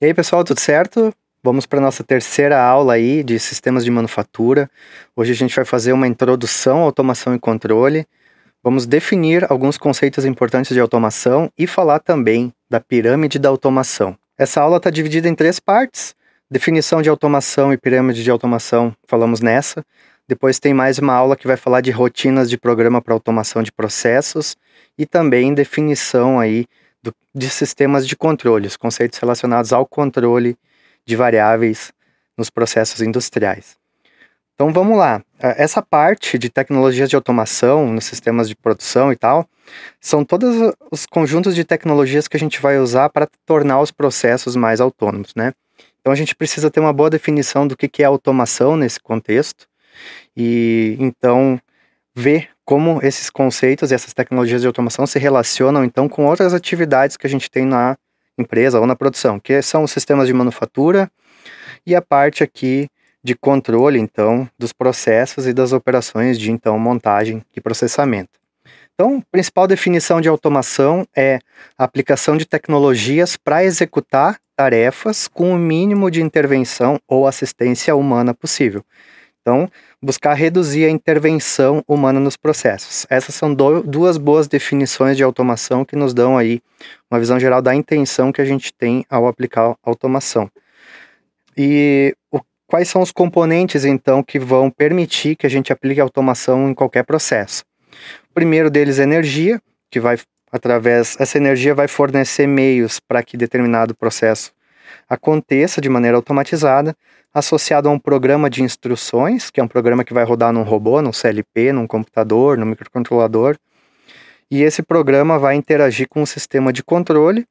E aí, pessoal, tudo certo? Vamos para nossa terceira aula aí de sistemas de manufatura. Hoje a gente vai fazer uma introdução à automação e controle. Vamos definir alguns conceitos importantes de automação e falar também da pirâmide da automação. Essa aula está dividida em três partes. Definição de automação e pirâmide de automação, falamos nessa. Depois tem mais uma aula que vai falar de rotinas de programa para automação de processos e também definição aí do, de sistemas de controle, os conceitos relacionados ao controle de variáveis nos processos industriais. Então vamos lá. É, essa parte de tecnologias de automação nos sistemas de produção e tal, são todos os conjuntos de tecnologias que a gente vai usar para tornar os processos mais autônomos, né? Então a gente precisa ter uma boa definição do que é automação nesse contexto, e então ver como esses conceitos e essas tecnologias de automação se relacionam então com outras atividades que a gente tem na empresa ou na produção, que são os sistemas de manufatura e a parte aqui de controle então dos processos e das operações de então montagem e processamento. Então, a principal definição de automação é a aplicação de tecnologias para executar tarefas com o mínimo de intervenção ou assistência humana possível. Então, buscar reduzir a intervenção humana nos processos. Essas são do, duas boas definições de automação que nos dão aí uma visão geral da intenção que a gente tem ao aplicar automação. E o, quais são os componentes então que vão permitir que a gente aplique automação em qualquer processo? O primeiro deles é energia, que vai através essa energia vai fornecer meios para que determinado processo aconteça de maneira automatizada, associado a um programa de instruções, que é um programa que vai rodar num robô, num CLP, num computador, num microcontrolador. E esse programa vai interagir com um sistema de controle,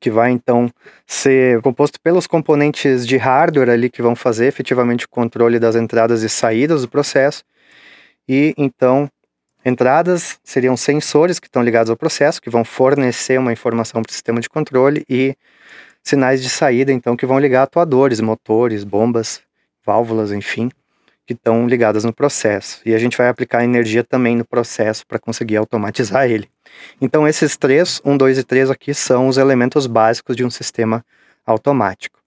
que vai então ser composto pelos componentes de hardware ali que vão fazer efetivamente o controle das entradas e saídas do processo. E então, entradas seriam sensores que estão ligados ao processo, que vão fornecer uma informação para o sistema de controle, e sinais de saída, então, que vão ligar atuadores, motores, bombas, válvulas, enfim, que estão ligadas no processo. E a gente vai aplicar energia também no processo para conseguir automatizar ele. Então, esses três, um, dois e três aqui, são os elementos básicos de um sistema automático.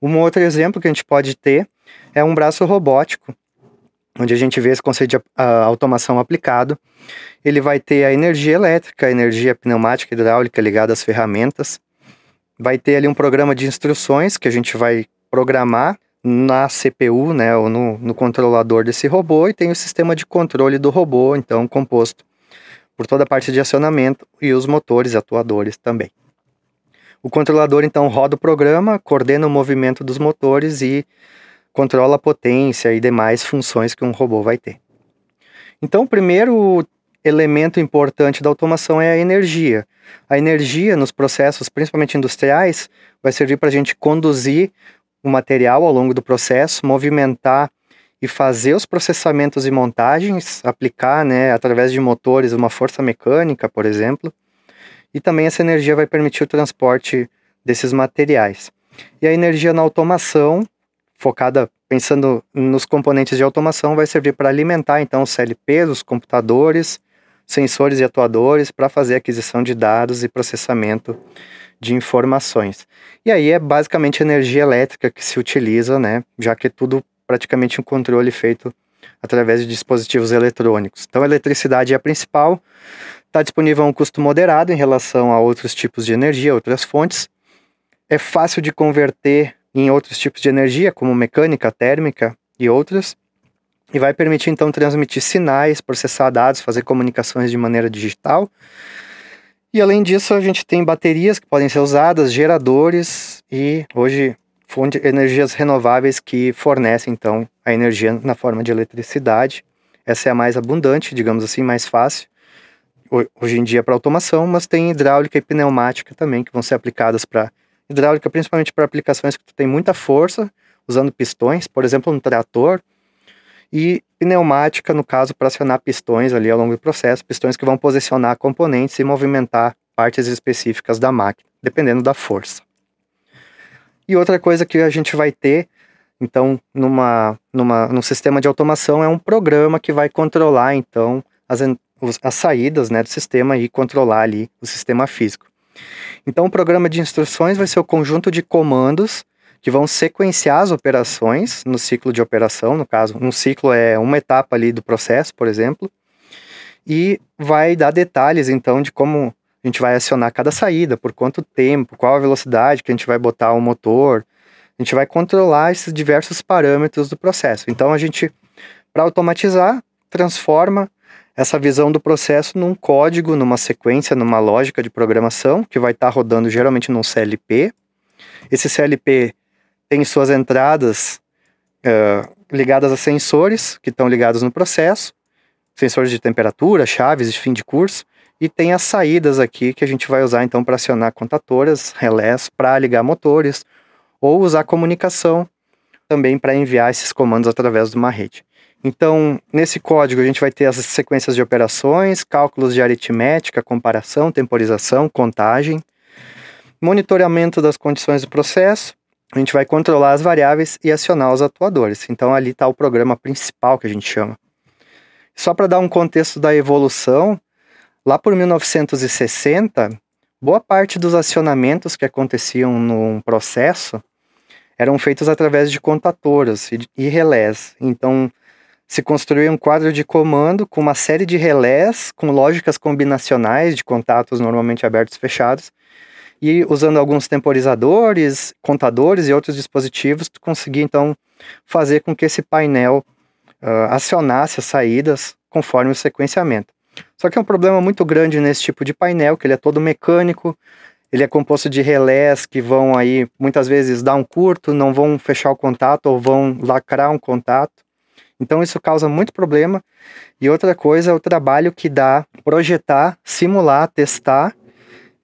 Um outro exemplo que a gente pode ter é um braço robótico, onde a gente vê esse conceito de ah, automação aplicado. Ele vai ter a energia elétrica, a energia pneumática e hidráulica ligada às ferramentas, vai ter ali um programa de instruções que a gente vai programar na CPU, né, ou no, no controlador desse robô, e tem o sistema de controle do robô, então composto por toda a parte de acionamento e os motores atuadores também. O controlador então roda o programa, coordena o movimento dos motores e controla a potência e demais funções que um robô vai ter. Então, o primeiro elemento importante da automação é a energia. A energia nos processos, principalmente industriais, vai servir para a gente conduzir o material ao longo do processo, movimentar e fazer os processamentos e montagens, aplicar, né, através de motores, uma força mecânica, por exemplo. E também essa energia vai permitir o transporte desses materiais. E a energia na automação, focada pensando nos componentes de automação, vai servir para alimentar então os CLPs, os computadores, sensores e atuadores para fazer aquisição de dados e processamento de informações. E aí é basicamente energia elétrica que se utiliza, né, já que é tudo praticamente um controle feito através de dispositivos eletrônicos. Então a eletricidade é a principal, está disponível a um custo moderado em relação a outros tipos de energia, outras fontes. É fácil de converter em outros tipos de energia, como mecânica, térmica e outras e vai permitir então transmitir sinais, processar dados, fazer comunicações de maneira digital. E além disso, a gente tem baterias que podem ser usadas, geradores e hoje fonte, energias renováveis que fornecem então a energia na forma de eletricidade. Essa é a mais abundante, digamos assim, mais fácil hoje em dia para automação, mas tem hidráulica e pneumática também que vão ser aplicadas para hidráulica principalmente para aplicações que tu tem muita força usando pistões, por exemplo, um trator e pneumática, no caso, para acionar pistões ali ao longo do processo, pistões que vão posicionar componentes e movimentar partes específicas da máquina, dependendo da força. E outra coisa que a gente vai ter, então, numa, numa, num sistema de automação, é um programa que vai controlar, então, as, as saídas né, do sistema e controlar ali o sistema físico. Então, o programa de instruções vai ser o conjunto de comandos que vão sequenciar as operações no ciclo de operação, no caso, um ciclo é uma etapa ali do processo, por exemplo, e vai dar detalhes então de como a gente vai acionar cada saída, por quanto tempo, qual a velocidade que a gente vai botar o motor. A gente vai controlar esses diversos parâmetros do processo. Então a gente para automatizar, transforma essa visão do processo num código, numa sequência, numa lógica de programação que vai estar tá rodando geralmente num CLP. Esse CLP tem suas entradas uh, ligadas a sensores que estão ligados no processo, sensores de temperatura, chaves de fim de curso, e tem as saídas aqui que a gente vai usar então para acionar contatoras, relés, para ligar motores ou usar comunicação também para enviar esses comandos através de uma rede. Então, nesse código a gente vai ter as sequências de operações, cálculos de aritmética, comparação, temporização, contagem, monitoramento das condições do processo, a gente vai controlar as variáveis e acionar os atuadores. Então ali está o programa principal que a gente chama. Só para dar um contexto da evolução, lá por 1960, boa parte dos acionamentos que aconteciam num processo eram feitos através de contatoras e relés. Então se construía um quadro de comando com uma série de relés com lógicas combinacionais de contatos normalmente abertos e fechados e usando alguns temporizadores, contadores e outros dispositivos, tu conseguia então fazer com que esse painel uh, acionasse as saídas conforme o sequenciamento. Só que é um problema muito grande nesse tipo de painel, que ele é todo mecânico, ele é composto de relés que vão aí muitas vezes dar um curto, não vão fechar o contato ou vão lacrar um contato. Então isso causa muito problema. E outra coisa é o trabalho que dá projetar, simular, testar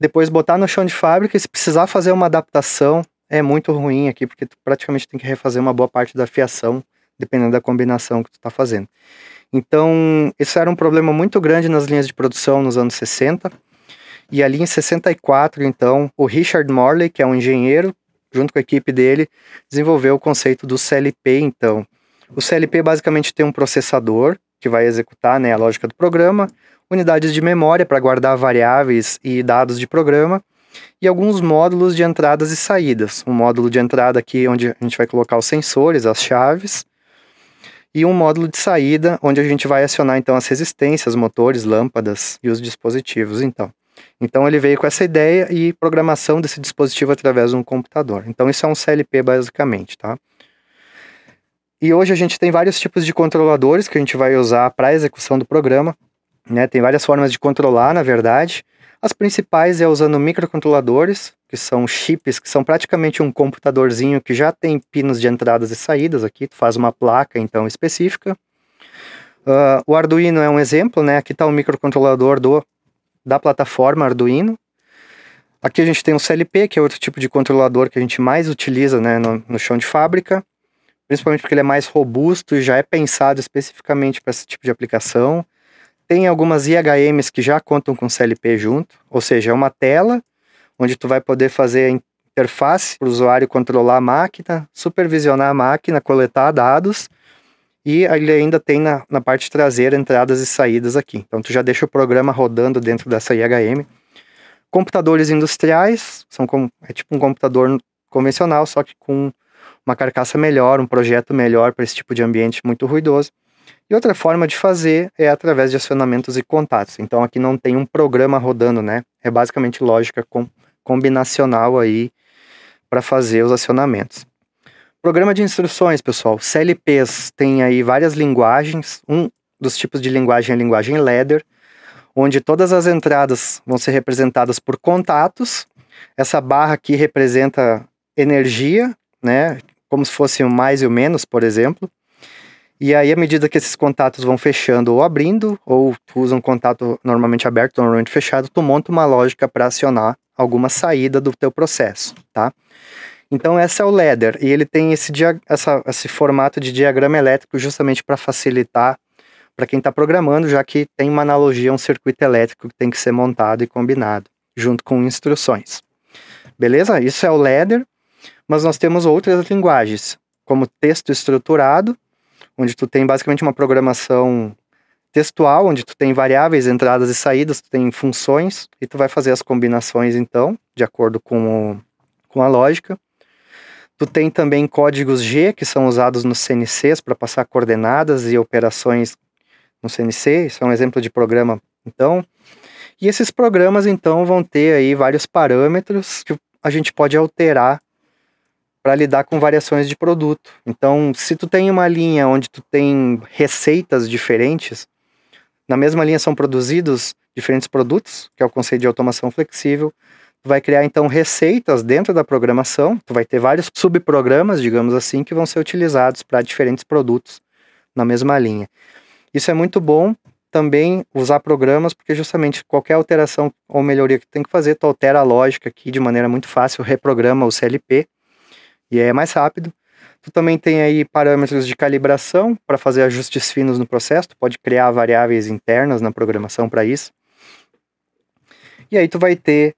depois botar no chão de fábrica e se precisar fazer uma adaptação, é muito ruim aqui, porque tu praticamente tem que refazer uma boa parte da fiação, dependendo da combinação que tu está fazendo. Então, isso era um problema muito grande nas linhas de produção nos anos 60. E ali em 64, então, o Richard Morley, que é um engenheiro, junto com a equipe dele, desenvolveu o conceito do CLP, então. O CLP basicamente tem um processador que vai executar né, a lógica do programa, unidades de memória para guardar variáveis e dados de programa, e alguns módulos de entradas e saídas. Um módulo de entrada aqui onde a gente vai colocar os sensores, as chaves, e um módulo de saída onde a gente vai acionar então as resistências, motores, lâmpadas e os dispositivos, então. Então ele veio com essa ideia e programação desse dispositivo através de um computador. Então isso é um CLP basicamente, tá? E hoje a gente tem vários tipos de controladores que a gente vai usar para a execução do programa. Né? Tem várias formas de controlar, na verdade. As principais é usando microcontroladores, que são chips, que são praticamente um computadorzinho que já tem pinos de entradas e saídas aqui, tu faz uma placa então específica. Uh, o Arduino é um exemplo, né? Aqui está o um microcontrolador do, da plataforma Arduino. Aqui a gente tem o CLP, que é outro tipo de controlador que a gente mais utiliza né, no, no chão de fábrica, principalmente porque ele é mais robusto e já é pensado especificamente para esse tipo de aplicação. Tem algumas IHMs que já contam com CLP junto, ou seja, é uma tela onde tu vai poder fazer interface para o usuário controlar a máquina, supervisionar a máquina, coletar dados e ele ainda tem na, na parte traseira entradas e saídas aqui. Então tu já deixa o programa rodando dentro dessa IHM. Computadores industriais, são como é tipo um computador convencional, só que com uma carcaça melhor, um projeto melhor para esse tipo de ambiente muito ruidoso. E outra forma de fazer é através de acionamentos e contatos. Então aqui não tem um programa rodando, né? É basicamente lógica com, combinacional aí para fazer os acionamentos. Programa de instruções, pessoal. CLPs tem aí várias linguagens. Um dos tipos de linguagem é a linguagem ladder, onde todas as entradas vão ser representadas por contatos. Essa barra aqui representa energia, né? Como se fosse o mais e o menos, por exemplo. E aí, à medida que esses contatos vão fechando ou abrindo, ou usam contato normalmente aberto, normalmente fechado, tu monta uma lógica para acionar alguma saída do teu processo, tá? Então, esse é o ladder, e ele tem esse, essa, esse formato de diagrama elétrico justamente para facilitar para quem está programando, já que tem uma analogia a um circuito elétrico que tem que ser montado e combinado, junto com instruções. Beleza? Isso é o ladder, mas nós temos outras linguagens, como texto estruturado, onde tu tem basicamente uma programação textual, onde tu tem variáveis, entradas e saídas, tu tem funções, e tu vai fazer as combinações, então, de acordo com, o, com a lógica. Tu tem também códigos G, que são usados nos CNCs para passar coordenadas e operações no CNC, isso é um exemplo de programa, então. E esses programas, então, vão ter aí vários parâmetros que a gente pode alterar para lidar com variações de produto. Então, se tu tem uma linha onde tu tem receitas diferentes, na mesma linha são produzidos diferentes produtos, que é o conceito de automação flexível. Tu vai criar então receitas dentro da programação, tu vai ter vários subprogramas, digamos assim, que vão ser utilizados para diferentes produtos na mesma linha. Isso é muito bom também usar programas, porque justamente qualquer alteração ou melhoria que tu tem que fazer, tu altera a lógica aqui de maneira muito fácil, reprograma o CLP e é mais rápido. Tu também tem aí parâmetros de calibração para fazer ajustes finos no processo, tu pode criar variáveis internas na programação para isso. E aí tu vai ter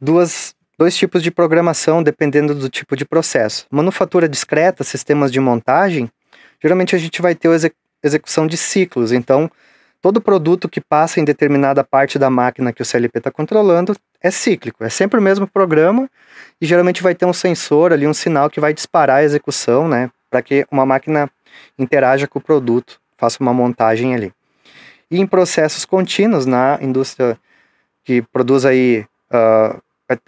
duas, dois tipos de programação dependendo do tipo de processo. Manufatura discreta, sistemas de montagem, geralmente a gente vai ter a exec execução de ciclos, então todo produto que passa em determinada parte da máquina que o CLP está controlando é cíclico, é sempre o mesmo programa e geralmente vai ter um sensor ali, um sinal que vai disparar a execução, né, para que uma máquina interaja com o produto, faça uma montagem ali. E em processos contínuos na indústria que produz aí uh,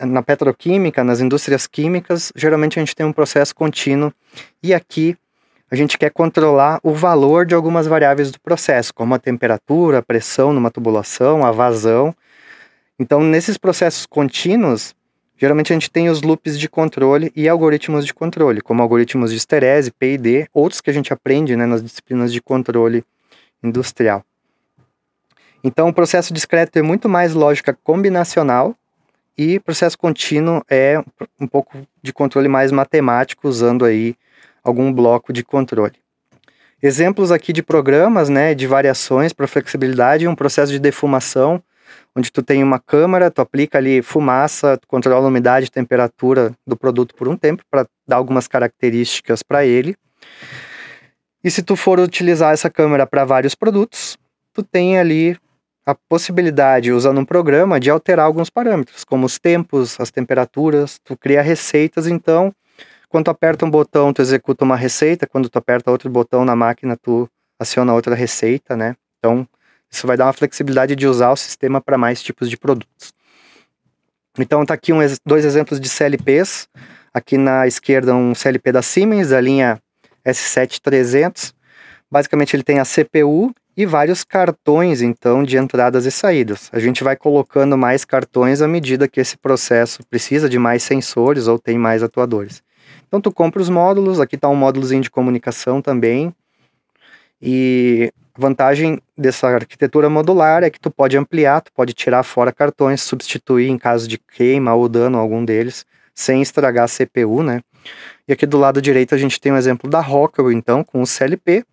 na petroquímica, nas indústrias químicas, geralmente a gente tem um processo contínuo e aqui a gente quer controlar o valor de algumas variáveis do processo, como a temperatura, a pressão numa tubulação, a vazão então, nesses processos contínuos, geralmente a gente tem os loops de controle e algoritmos de controle, como algoritmos de esterese, PID, outros que a gente aprende né, nas disciplinas de controle industrial. Então, o processo discreto é muito mais lógica combinacional e processo contínuo é um pouco de controle mais matemático, usando aí algum bloco de controle. Exemplos aqui de programas, né, de variações para flexibilidade, um processo de defumação, onde tu tem uma câmera, tu aplica ali fumaça, tu controla a umidade e temperatura do produto por um tempo para dar algumas características para ele. E se tu for utilizar essa câmera para vários produtos, tu tem ali a possibilidade, usando um programa, de alterar alguns parâmetros, como os tempos, as temperaturas, tu cria receitas, então, quando tu aperta um botão, tu executa uma receita, quando tu aperta outro botão na máquina, tu aciona outra receita, né? Então, isso vai dar uma flexibilidade de usar o sistema para mais tipos de produtos. Então tá aqui um, dois exemplos de CLPs. Aqui na esquerda um CLP da Siemens, da linha S7300. Basicamente ele tem a CPU e vários cartões então de entradas e saídas. A gente vai colocando mais cartões à medida que esse processo precisa de mais sensores ou tem mais atuadores. Então tu compra os módulos, aqui está um módulozinho de comunicação também. E vantagem dessa arquitetura modular é que tu pode ampliar, tu pode tirar fora cartões, substituir em caso de queima ou dano algum deles, sem estragar a CPU, né? E aqui do lado direito a gente tem um exemplo da Rockwell, então, com o CLP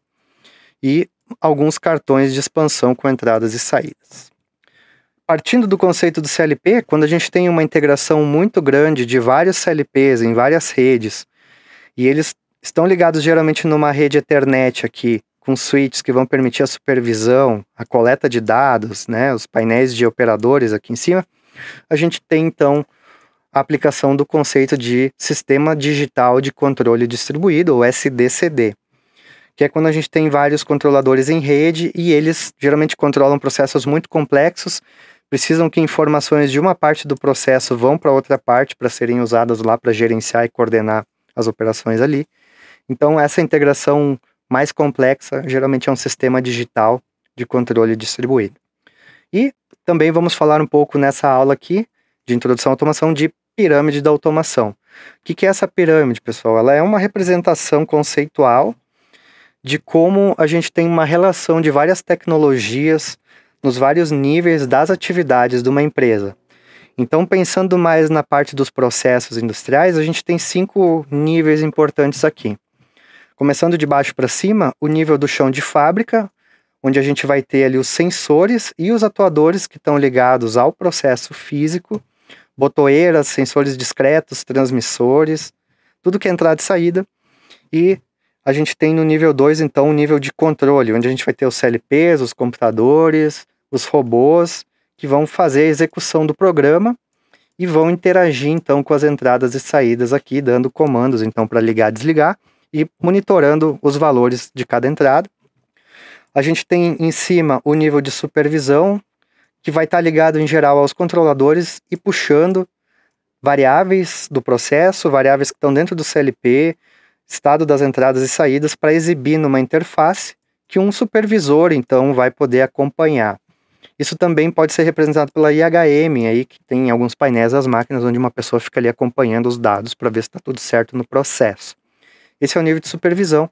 e alguns cartões de expansão com entradas e saídas. Partindo do conceito do CLP, quando a gente tem uma integração muito grande de vários CLPs em várias redes, e eles estão ligados geralmente numa rede Ethernet aqui, com suítes que vão permitir a supervisão, a coleta de dados, né, os painéis de operadores aqui em cima, a gente tem então a aplicação do conceito de Sistema Digital de Controle Distribuído, ou SDCD, que é quando a gente tem vários controladores em rede e eles geralmente controlam processos muito complexos, precisam que informações de uma parte do processo vão para outra parte para serem usadas lá para gerenciar e coordenar as operações ali. Então, essa integração mais complexa, geralmente é um sistema digital de controle distribuído. E também vamos falar um pouco nessa aula aqui de introdução à automação de pirâmide da automação. O que, é essa pirâmide, pessoal? Ela é uma representação conceitual de como a gente tem uma relação de várias tecnologias nos vários níveis das atividades de uma empresa. Então, pensando mais na parte dos processos industriais, a gente tem cinco níveis importantes aqui. Começando de baixo para cima, o nível do chão de fábrica, onde a gente vai ter ali os sensores e os atuadores que estão ligados ao processo físico, botoeiras, sensores discretos, transmissores, tudo que é entrada e saída. E a gente tem no nível 2, então, o um nível de controle, onde a gente vai ter os CLPs, os computadores, os robôs, que vão fazer a execução do programa e vão interagir, então, com as entradas e saídas aqui, dando comandos, então, para ligar e desligar e monitorando os valores de cada entrada. A gente tem em cima o nível de supervisão, que vai estar ligado em geral aos controladores e puxando variáveis do processo, variáveis que estão dentro do CLP, estado das entradas e saídas, para exibir numa interface que um supervisor então vai poder acompanhar. Isso também pode ser representado pela IHM, aí que tem alguns painéis das máquinas onde uma pessoa fica ali acompanhando os dados para ver se está tudo certo no processo. Esse é o nível de supervisão.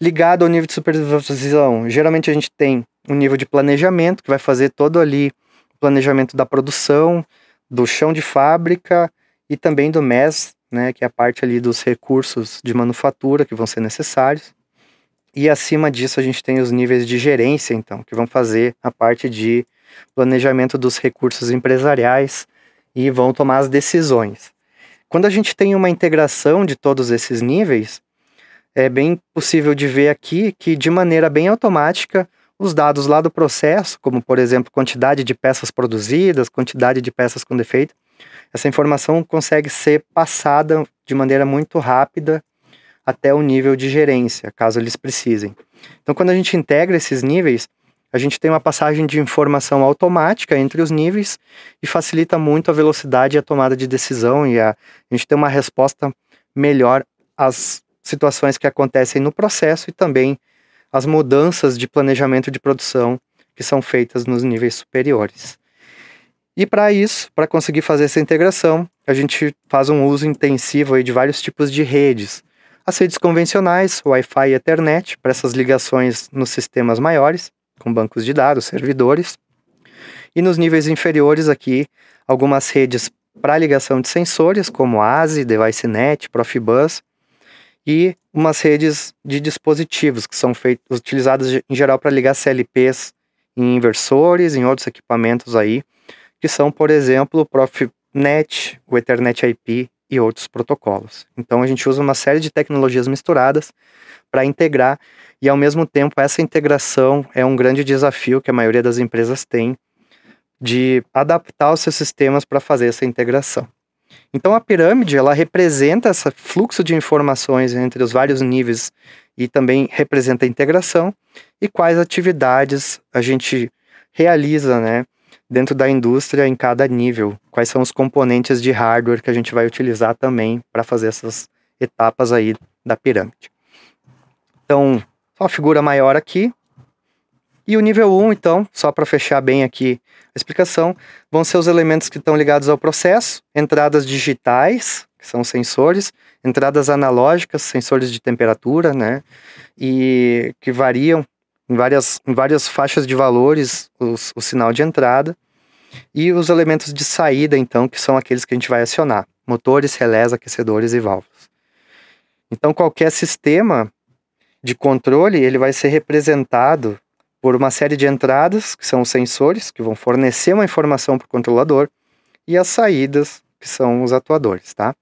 Ligado ao nível de supervisão, geralmente a gente tem um nível de planejamento, que vai fazer todo ali o planejamento da produção, do chão de fábrica e também do MES, né, que é a parte ali dos recursos de manufatura que vão ser necessários. E acima disso a gente tem os níveis de gerência, então, que vão fazer a parte de planejamento dos recursos empresariais e vão tomar as decisões. Quando a gente tem uma integração de todos esses níveis, é bem possível de ver aqui que, de maneira bem automática, os dados lá do processo, como por exemplo quantidade de peças produzidas, quantidade de peças com defeito, essa informação consegue ser passada de maneira muito rápida até o nível de gerência, caso eles precisem. Então, quando a gente integra esses níveis, a gente tem uma passagem de informação automática entre os níveis e facilita muito a velocidade e a tomada de decisão e a, a gente tem uma resposta melhor às situações que acontecem no processo e também às mudanças de planejamento de produção que são feitas nos níveis superiores. E para isso, para conseguir fazer essa integração, a gente faz um uso intensivo de vários tipos de redes. As redes convencionais, Wi-Fi e Ethernet, para essas ligações nos sistemas maiores com bancos de dados, servidores. E nos níveis inferiores aqui, algumas redes para ligação de sensores, como ASI, DeviceNet, Profibus, e umas redes de dispositivos que são feitos, utilizadas em geral para ligar CLPs em inversores, em outros equipamentos aí, que são, por exemplo, o ProfNet, o Ethernet IP e outros protocolos. Então a gente usa uma série de tecnologias misturadas para integrar e ao mesmo tempo essa integração é um grande desafio que a maioria das empresas tem de adaptar os seus sistemas para fazer essa integração. Então a pirâmide ela representa esse fluxo de informações entre os vários níveis e também representa a integração e quais atividades a gente realiza, né, dentro da indústria em cada nível, quais são os componentes de hardware que a gente vai utilizar também para fazer essas etapas aí da pirâmide. Então, só a figura maior aqui. E o nível 1, então, só para fechar bem aqui a explicação, vão ser os elementos que estão ligados ao processo, entradas digitais, que são sensores, entradas analógicas, sensores de temperatura, né, e que variam em várias, em várias faixas de valores os, o sinal de entrada e os elementos de saída, então, que são aqueles que a gente vai acionar: motores, relés, aquecedores e válvulas. Então, qualquer sistema de controle ele vai ser representado por uma série de entradas, que são os sensores, que vão fornecer uma informação para o controlador, e as saídas, que são os atuadores, tá?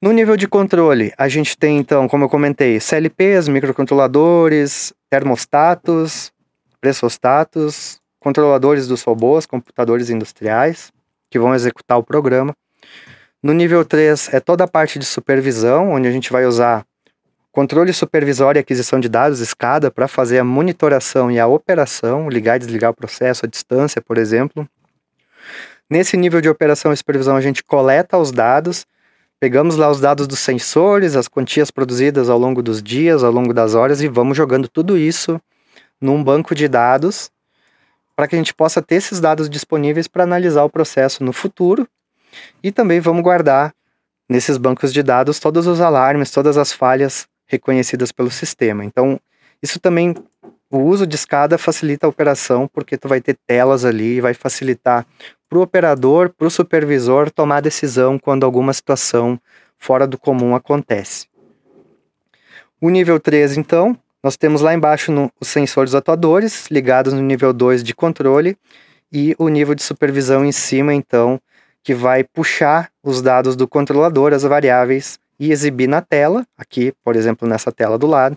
No nível de controle, a gente tem então, como eu comentei, CLPs, microcontroladores, termostatos, pressostatos, controladores dos robôs, computadores industriais que vão executar o programa. No nível 3 é toda a parte de supervisão, onde a gente vai usar controle supervisório e aquisição de dados, escada, para fazer a monitoração e a operação, ligar e desligar o processo à distância, por exemplo. Nesse nível de operação e supervisão, a gente coleta os dados, Pegamos lá os dados dos sensores, as quantias produzidas ao longo dos dias, ao longo das horas e vamos jogando tudo isso num banco de dados para que a gente possa ter esses dados disponíveis para analisar o processo no futuro e também vamos guardar nesses bancos de dados todos os alarmes, todas as falhas reconhecidas pelo sistema. Então, isso também o uso de escada facilita a operação porque tu vai ter telas ali e vai facilitar para o operador, para o supervisor tomar decisão quando alguma situação fora do comum acontece. O nível 3, então, nós temos lá embaixo no, os sensores atuadores ligados no nível 2 de controle e o nível de supervisão em cima, então, que vai puxar os dados do controlador, as variáveis, e exibir na tela, aqui, por exemplo, nessa tela do lado,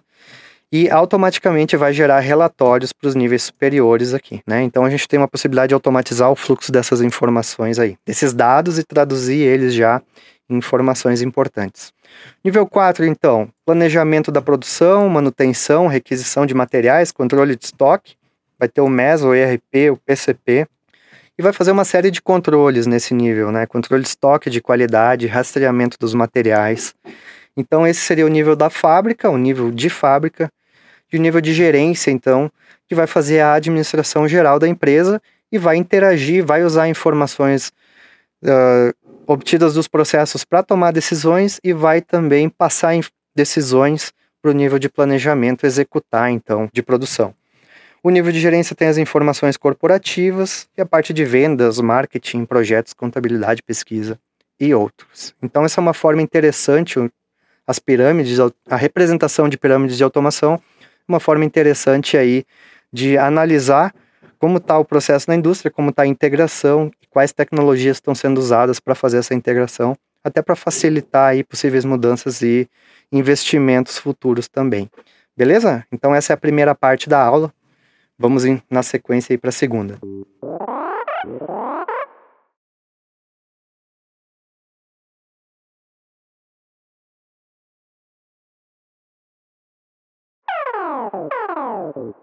e automaticamente vai gerar relatórios para os níveis superiores aqui, né? Então a gente tem uma possibilidade de automatizar o fluxo dessas informações aí, desses dados e traduzir eles já em informações importantes. Nível 4, então, planejamento da produção, manutenção, requisição de materiais, controle de estoque, vai ter o MES, o ERP, o PCP, e vai fazer uma série de controles nesse nível, né? Controle de estoque, de qualidade, rastreamento dos materiais. Então, esse seria o nível da fábrica, o nível de fábrica, de nível de gerência, então, que vai fazer a administração geral da empresa e vai interagir, vai usar informações uh, obtidas dos processos para tomar decisões e vai também passar decisões para o nível de planejamento executar, então, de produção. O nível de gerência tem as informações corporativas e a parte de vendas, marketing, projetos, contabilidade, pesquisa e outros. Então, essa é uma forma interessante, as pirâmides, a representação de pirâmides de automação, uma forma interessante aí de analisar como está o processo na indústria, como está a integração, quais tecnologias estão sendo usadas para fazer essa integração, até para facilitar aí possíveis mudanças e investimentos futuros também. Beleza? Então essa é a primeira parte da aula. Vamos na sequência aí para a segunda. Ow! Ow!